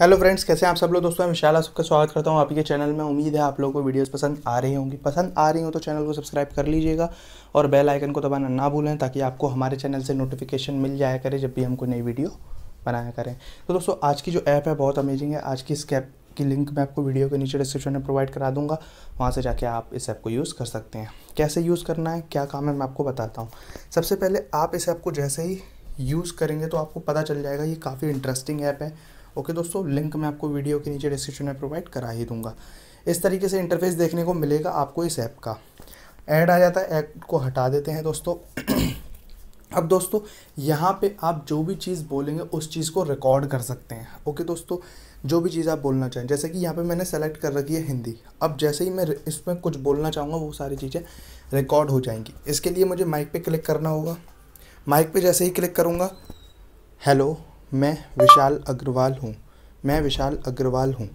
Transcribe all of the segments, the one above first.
hello friends कैसे हैं आप सब लोग दोस्तों मैं विशाल सबका स्वागत करता हूं आपके चैनल में उम्मीद है आप लोगों को वीडियोस पसंद आ रही होंगी पसंद आ रही हो तो चैनल को सब्सक्राइब कर लीजिएगा और बेल आइकन को दबाना ना भूलें ताकि आपको हमारे चैनल से नोटिफिकेशन मिल जाया करे जब भी हमको नई वीडियो बनाया करें तो दोस्तों आज की जो ऐप है बहुत अमेजिंग है आज की इस कैप की लिंक मैं आपको वीडियो के नीचे डिस्क्रिप्शन में प्रोवाइड करा दूँगा वहाँ से जाके आप इस ऐप को यूज़ कर सकते हैं कैसे यूज़ करना है क्या काम है मैं आपको बताता हूँ सबसे पहले आप इस ऐप को जैसे ही यूज़ करेंगे तो आपको पता चल जाएगा ये काफ़ी इंटरेस्टिंग ऐप है ओके दोस्तों लिंक मैं आपको वीडियो के नीचे डिस्क्रिप्शन में प्रोवाइड करा ही दूंगा इस तरीके से इंटरफेस देखने को मिलेगा आपको इस ऐप का ऐड आ जाता है ऐड को हटा देते हैं दोस्तों अब दोस्तों यहाँ पे आप जो भी चीज़ बोलेंगे उस चीज़ को रिकॉर्ड कर सकते हैं ओके दोस्तों जो भी चीज़ आप बोलना चाहें जैसे कि यहाँ पे मैंने सेलेक्ट कर रखी है हिंदी अब जैसे ही मैं इसमें कुछ बोलना चाहूँगा वो सारी चीज़ें रिकॉर्ड हो जाएंगी इसके लिए मुझे माइक पे क्लिक करना होगा माइक पे जैसे ही क्लिक करूँगा हेलो मैं विशाल अग्रवाल हूँ मैं विशाल अग्रवाल हूँ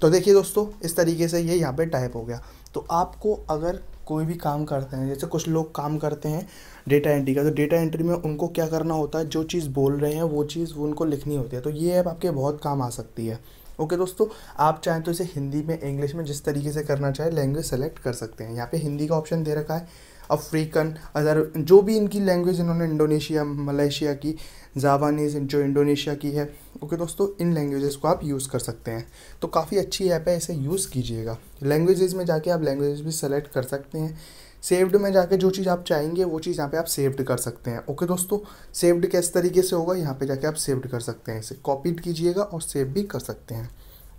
तो देखिए दोस्तों इस तरीके से ये यहाँ पे टाइप हो गया तो आपको अगर कोई भी काम करते हैं जैसे कुछ लोग काम करते हैं डेटा एंट्री का तो डेटा एंट्री में उनको क्या करना होता है जो चीज़ बोल रहे हैं वो चीज़ वो उनको लिखनी होती है तो ये ऐप आपके बहुत काम आ सकती है ओके दोस्तों आप चाहें तो इसे हिंदी में इंग्लिश में जिस तरीके से करना चाहे लैंग्वेज सेलेक्ट कर सकते हैं यहाँ पे हिंदी का ऑप्शन दे रखा है अफ्रीकन अदर जो भी इनकी लैंग्वेज इन्होंने इंडोनेशिया मलेशिया की जावानीज जो इंडोनेशिया की है ओके okay, दोस्तों इन लैंग्वेजेस को आप यूज़ कर सकते हैं तो काफ़ी अच्छी ऐप है इसे यूज़ कीजिएगा लैंग्वेजेस में जाके आप लैंग्वेजेस भी सेलेक्ट कर सकते हैं सेव्ड में जाके जो चीज़ आप चाहेंगे वो चीज़ यहाँ पे आप सेव्ड कर सकते हैं ओके okay, दोस्तों सेव्ड किस तरीके से होगा यहाँ पे जाके आप सेव्ड कर सकते हैं इसे कॉपीड कीजिएगा और सेव भी कर सकते हैं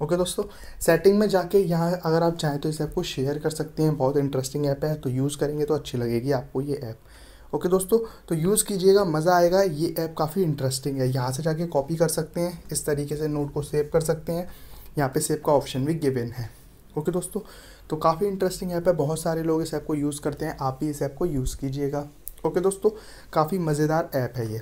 ओके दोस्तों सेटिंग में जाके यहाँ अगर आप चाहें तो इस ऐप को शेयर कर सकते हैं बहुत इंटरेस्टिंग ऐप है तो यूज़ करेंगे तो अच्छी लगेगी आपको ये ऐप ओके okay, दोस्तों तो यूज़ कीजिएगा मज़ा आएगा ये ऐप काफ़ी इंटरेस्टिंग है यहाँ से जाके कॉपी कर सकते हैं इस तरीके से नोट को सेव कर सकते हैं यहाँ पे सेव का ऑप्शन भी गिवन है ओके okay, दोस्तों तो काफ़ी इंटरेस्टिंग ऐप है बहुत सारे लोग इस ऐप को यूज़ करते हैं आप भी इस ऐप को यूज़ कीजिएगा ओके okay, दोस्तों काफ़ी मज़ेदार ऐप है ये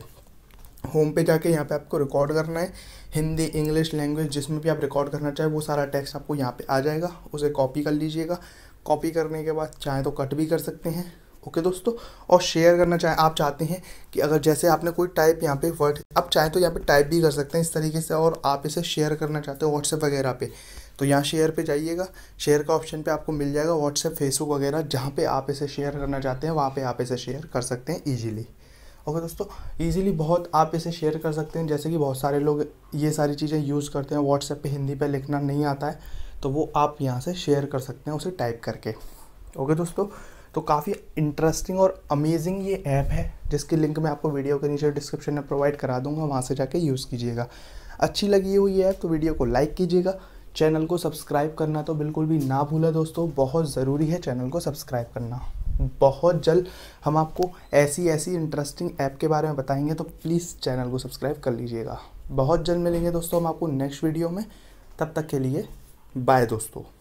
होम पे जाके यहाँ पे आपको रिकॉर्ड करना है हिंदी इंग्लिश लैंग्वेज जिसमें भी आप रिकॉर्ड करना चाहें वो सारा टेक्स्ट आपको यहाँ पे आ जाएगा उसे कॉपी कर लीजिएगा कॉपी करने के बाद चाहे तो कट भी कर सकते हैं ओके दोस्तों और शेयर करना चाहें आप चाहते हैं कि अगर जैसे आपने कोई टाइप यहाँ पे वर्ड आप चाहें तो यहाँ पे टाइप भी कर सकते हैं इस तरीके से और आप इसे शेयर करना चाहते हो व्हाट्सएप वगैरह पे तो यहाँ शेयर पे जाइएगा शेयर का ऑप्शन पे आपको मिल जाएगा व्हाट्सएप फेसबुक वगैरह जहाँ पे आप इसे शेयर करना चाहते हैं वहाँ पे आप इसे शेयर कर सकते हैं ईजिली ओके दोस्तों ईजिली बहुत आप इसे शेयर कर सकते हैं जैसे कि बहुत सारे लोग ये सारी चीज़ें यूज़ करते हैं व्हाट्सएप पे हिंदी पे लिखना नहीं आता है तो वो आप यहाँ से शेयर कर सकते हैं उसे टाइप करके ओके दोस्तों तो काफ़ी इंटरेस्टिंग और अमेजिंग ये ऐप है जिसकी लिंक मैं आपको वीडियो के नीचे डिस्क्रिप्शन में प्रोवाइड करा दूंगा वहाँ से जाके यूज़ कीजिएगा अच्छी लगी हुई ये ऐप तो वीडियो को लाइक कीजिएगा चैनल को सब्सक्राइब करना तो बिल्कुल भी ना भूला दोस्तों बहुत ज़रूरी है चैनल को सब्सक्राइब करना बहुत जल्द हम आपको ऐसी ऐसी इंटरेस्टिंग ऐप के बारे में बताएंगे तो प्लीज़ चैनल को सब्सक्राइब कर लीजिएगा बहुत जल्द मिलेंगे दोस्तों हम आपको नेक्स्ट वीडियो में तब तक के लिए बाय दोस्तों